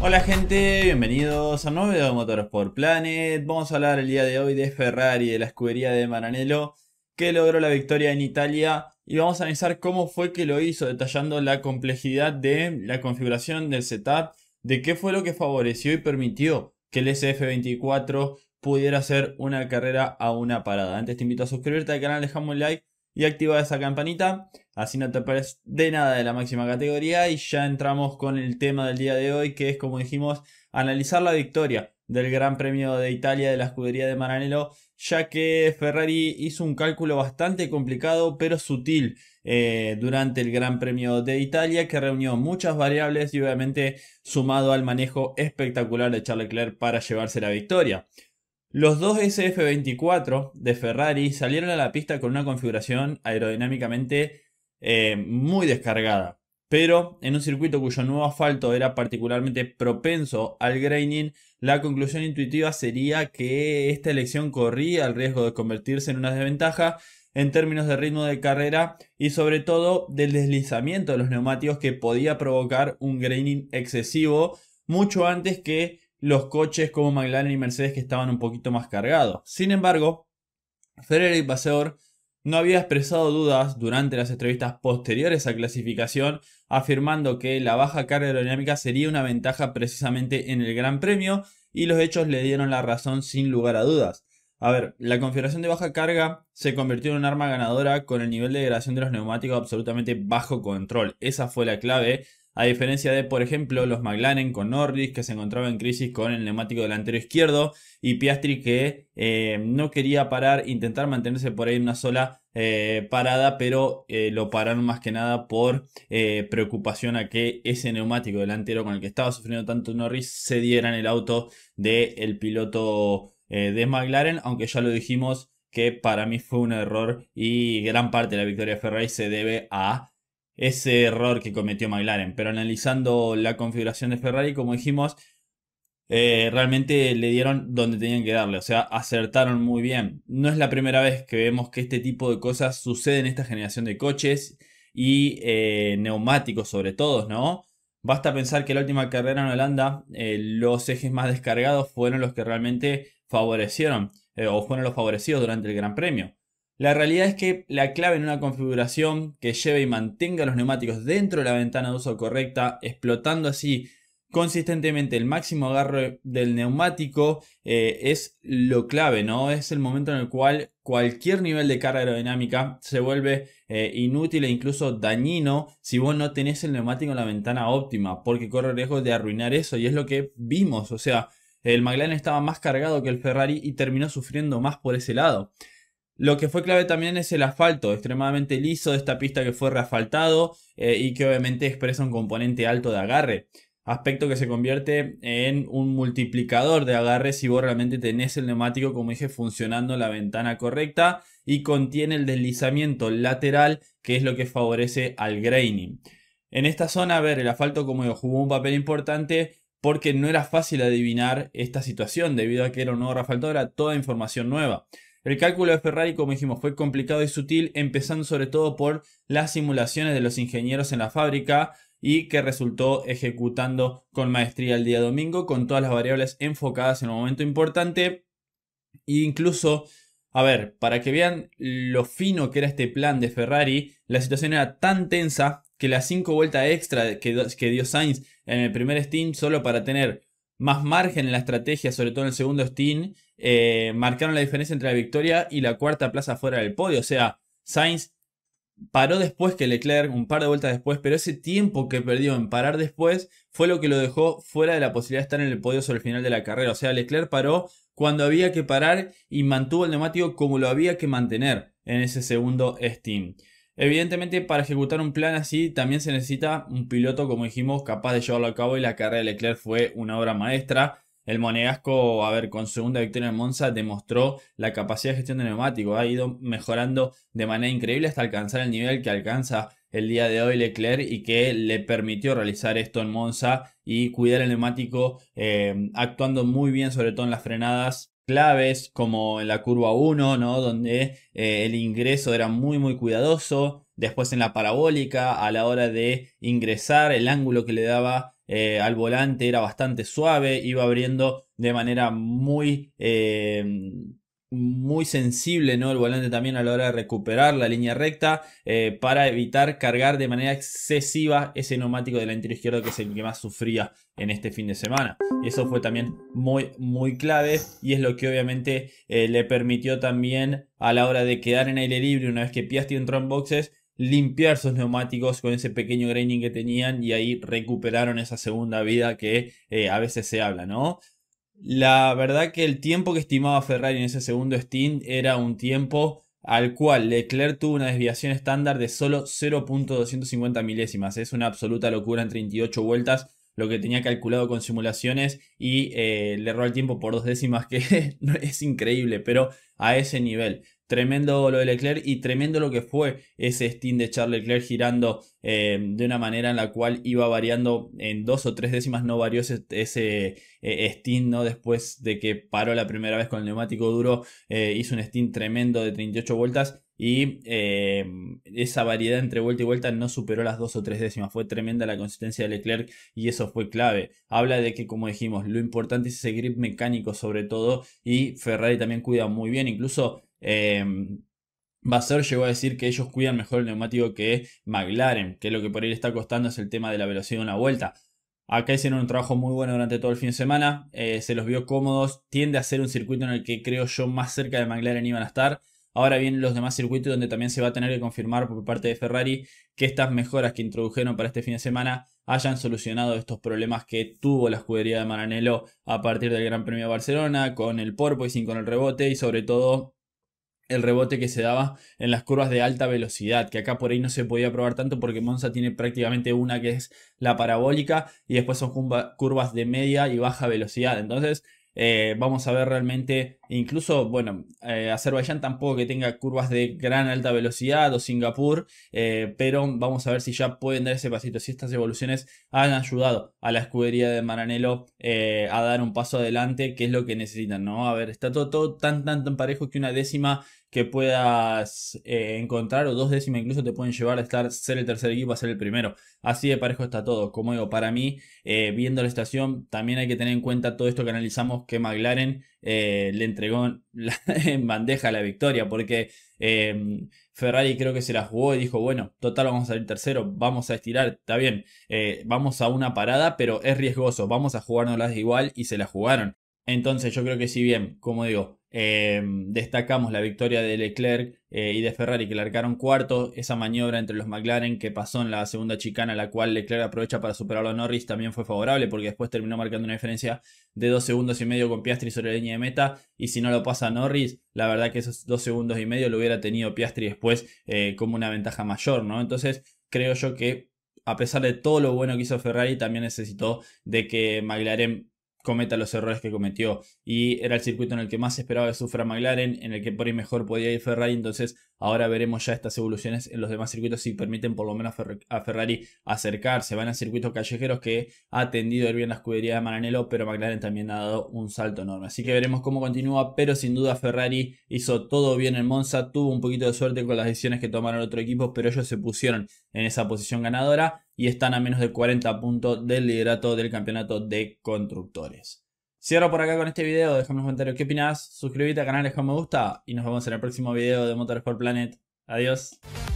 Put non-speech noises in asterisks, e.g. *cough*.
Hola gente, bienvenidos a un nuevo video de Motorsport Planet. Vamos a hablar el día de hoy de Ferrari, de la escudería de Maranello, que logró la victoria en Italia. Y vamos a analizar cómo fue que lo hizo, detallando la complejidad de la configuración del setup, de qué fue lo que favoreció y permitió que el SF24 pudiera hacer una carrera a una parada. Antes te invito a suscribirte al canal, dejamos un like y activa esa campanita, así no te perdés de nada de la máxima categoría y ya entramos con el tema del día de hoy que es como dijimos analizar la victoria del Gran Premio de Italia de la escudería de Maranello, ya que Ferrari hizo un cálculo bastante complicado pero sutil eh, durante el Gran Premio de Italia que reunió muchas variables y obviamente sumado al manejo espectacular de Charles Leclerc para llevarse la victoria. Los dos SF24 de Ferrari salieron a la pista con una configuración aerodinámicamente eh, muy descargada, pero en un circuito cuyo nuevo asfalto era particularmente propenso al graining, la conclusión intuitiva sería que esta elección corría el riesgo de convertirse en una desventaja en términos de ritmo de carrera y sobre todo del deslizamiento de los neumáticos que podía provocar un graining excesivo mucho antes que los coches como McLaren y Mercedes que estaban un poquito más cargados. Sin embargo, y Vasseur no había expresado dudas durante las entrevistas posteriores a clasificación, afirmando que la baja carga aerodinámica sería una ventaja precisamente en el Gran Premio y los hechos le dieron la razón sin lugar a dudas. A ver, la configuración de baja carga se convirtió en un arma ganadora con el nivel de degradación de los neumáticos absolutamente bajo control. Esa fue la clave a diferencia de, por ejemplo, los McLaren con Norris, que se encontraba en crisis con el neumático delantero izquierdo, y Piastri que eh, no quería parar, intentar mantenerse por ahí en una sola eh, parada, pero eh, lo pararon más que nada por preocupación a que ese neumático delantero con el que estaba sufriendo tanto Norris se diera en el auto del el piloto de McLaren, aunque ya lo dijimos que para mí fue un error y gran parte de la victoria de Ferrari se debe a ese error que cometió McLaren. Pero analizando la configuración de Ferrari, como dijimos, eh, realmente le dieron donde tenían que darle, o sea, acertaron muy bien. No es la primera vez que vemos que este tipo de cosas suceden en esta generación de coches y eh, neumáticos sobre todo, ¿no? Basta pensar que la última carrera en Holanda, eh, los ejes más descargados fueron los que realmente favorecieron o fueron los favorecidos durante el Gran Premio. La realidad es que la clave en una configuración que lleve y mantenga los neumáticos dentro de la ventana de uso correcta, explotando así consistentemente el máximo agarre del neumático, eh, es lo clave, ¿no? Es el momento en el cual cualquier nivel de carga aerodinámica se vuelve eh, inútil e incluso dañino si vos no tenés el neumático en la ventana óptima, porque corre riesgo de arruinar eso y es lo que vimos, o sea, el McLaren estaba más cargado que el Ferrari y terminó sufriendo más por ese lado. Lo que fue clave también es el asfalto, extremadamente liso de esta pista que fue reasfaltado eh, y que obviamente expresa un componente alto de agarre. Aspecto que se convierte en un multiplicador de agarre si vos realmente tenés el neumático, como dije, funcionando la ventana correcta y contiene el deslizamiento lateral que es lo que favorece al graining. En esta zona, a ver, el asfalto como jugó un papel importante porque no era fácil adivinar esta situación debido a que era un nuevo asfalto, era toda información nueva. El cálculo de Ferrari, como dijimos, fue complicado y sutil, empezando sobre todo por las simulaciones de los ingenieros en la fábrica y que resultó ejecutando con maestría el día domingo, con todas las variables enfocadas en un momento importante. E incluso, a ver, para que vean lo fino que era este plan de Ferrari, la situación era tan tensa que las cinco vueltas extra que, que dio Sainz en el primer Steam solo para tener más margen en la estrategia, sobre todo en el segundo Steam, eh, marcaron la diferencia entre la victoria y la cuarta plaza fuera del podio. O sea, Sainz paró después que Leclerc, un par de vueltas después, pero ese tiempo que perdió en parar después fue lo que lo dejó fuera de la posibilidad de estar en el podio sobre el final de la carrera. O sea, Leclerc paró cuando había que parar y mantuvo el neumático como lo había que mantener en ese segundo Steam. Evidentemente, para ejecutar un plan así también se necesita un piloto, como dijimos, capaz de llevarlo a cabo y la carrera de Leclerc fue una obra maestra. El monegasco, a ver, con segunda victoria en Monza demostró la capacidad de gestión de neumático, Ha ido mejorando de manera increíble hasta alcanzar el nivel que alcanza el día de hoy Leclerc y que le permitió realizar esto en Monza y cuidar el neumático eh, actuando muy bien, sobre todo en las frenadas claves como en la curva 1, ¿no? donde eh, el ingreso era muy muy cuidadoso, después en la parabólica a la hora de ingresar el ángulo que le daba eh, al volante era bastante suave, iba abriendo de manera muy eh, muy sensible ¿no? el volante también a la hora de recuperar la línea recta eh, para evitar cargar de manera excesiva ese neumático delantero izquierdo que es el que más sufría en este fin de semana. Y eso fue también muy, muy clave y es lo que obviamente eh, le permitió también a la hora de quedar en aire libre una vez que Piastri entró en boxes limpiar sus neumáticos con ese pequeño graining que tenían y ahí recuperaron esa segunda vida que eh, a veces se habla, ¿no? La verdad que el tiempo que estimaba Ferrari en ese segundo stint era un tiempo al cual Leclerc tuvo una desviación estándar de solo 0.250 milésimas. Es una absoluta locura en 38 vueltas lo que tenía calculado con simulaciones y eh, le roba el tiempo por dos décimas que *laughs* es increíble, pero a ese nivel. Tremendo lo de Leclerc y tremendo lo que fue ese stint de Charles Leclerc girando eh, de una manera en la cual iba variando en dos o tres décimas, no varió ese, stint, eh, ¿no? Después de que paró la primera vez con el neumático duro, eh, hizo un stint tremendo de 38 vueltas y esa variedad entre vuelta y vuelta no superó las dos o tres décimas. Fue tremenda la consistencia de Leclerc y eso fue clave. Habla de que, como dijimos, lo importante es ese grip mecánico sobre todo y Ferrari también cuida muy bien. Incluso eh, em, Basser llegó a decir que ellos cuidan mejor el neumático que McLaren, que lo que por ahí le está costando es el tema de la velocidad de una vuelta. Acá hicieron un trabajo muy bueno durante todo el fin de semana, eh, se los vio cómodos, tiende a ser un circuito en el que creo yo más cerca de McLaren iban a estar. Ahora vienen los demás circuitos donde también se va a tener que confirmar por parte de Ferrari que estas mejoras que introdujeron para este fin de semana hayan solucionado estos problemas que tuvo la escudería de Maranello a partir del Gran Premio de Barcelona, con el sin con el rebote y sobre todo el rebote que se daba en las curvas de alta velocidad, que acá por ahí no se podía probar tanto porque Monza tiene prácticamente una que es la parabólica y después son curvas de media y baja velocidad. Entonces, eh, vamos a ver realmente, incluso, bueno, eh, Azerbaiyán tampoco que tenga curvas de gran alta velocidad o Singapur, eh, pero vamos a ver si ya pueden dar ese pasito, si estas evoluciones han ayudado a la escudería de Maranello a dar un paso adelante, que es lo que necesitan, ¿no? A ver, está todo, todo tan, tan, tan parejo que una décima que puedas eh, encontrar, o dos décimas incluso te pueden llevar a estar ser el tercer equipo a ser el primero. Así de parejo está todo. Como digo, para mí, eh, viendo la estación, también hay que tener en cuenta todo esto que analizamos que McLaren eh, le entregó *laughs* en bandeja la victoria, porque em, Ferrari creo que se la jugó y dijo, bueno, total vamos a salir tercero, vamos a estirar, está bien, vamos a una parada, pero es riesgoso, vamos a jugárnoslas igual y se la jugaron. Entonces yo creo que si bien, como digo, eh, destacamos la victoria de Leclerc eh, y de Ferrari que arcaron cuarto. Esa maniobra entre los McLaren que pasó en la segunda chicana, la cual Leclerc aprovecha para superarlo a Norris, también fue favorable porque después terminó marcando una diferencia de dos segundos y medio con Piastri sobre la línea de meta. Y si no lo pasa Norris, la verdad que esos dos segundos y medio lo hubiera tenido Piastri después eh, como una ventaja mayor, ¿no? Entonces creo yo que a pesar de todo lo bueno que hizo Ferrari, también necesitó de que McLaren cometa los errores que cometió. Y era el circuito en el que más esperaba que sufra McLaren, en el que por ahí mejor podía ir Ferrari. Entonces ahora veremos ya estas evoluciones en los demás circuitos si permiten por lo menos a Ferrari acercarse. Van a circuitos callejeros que ha tendido bien la escudería de Maranello, pero McLaren también ha dado un salto enorme. Así que veremos cómo continúa, pero sin duda Ferrari hizo todo bien en Monza. Tuvo un poquito de suerte con las decisiones que tomaron otro equipo, pero ellos se pusieron en esa posición ganadora y están a menos de 40 puntos del liderato del campeonato de constructores. Cierro por acá con este video, dejame un comentario qué opinás, suscríbete al canal, deja un me gusta y nos vemos en el próximo video de Motorsport Planet. Adiós.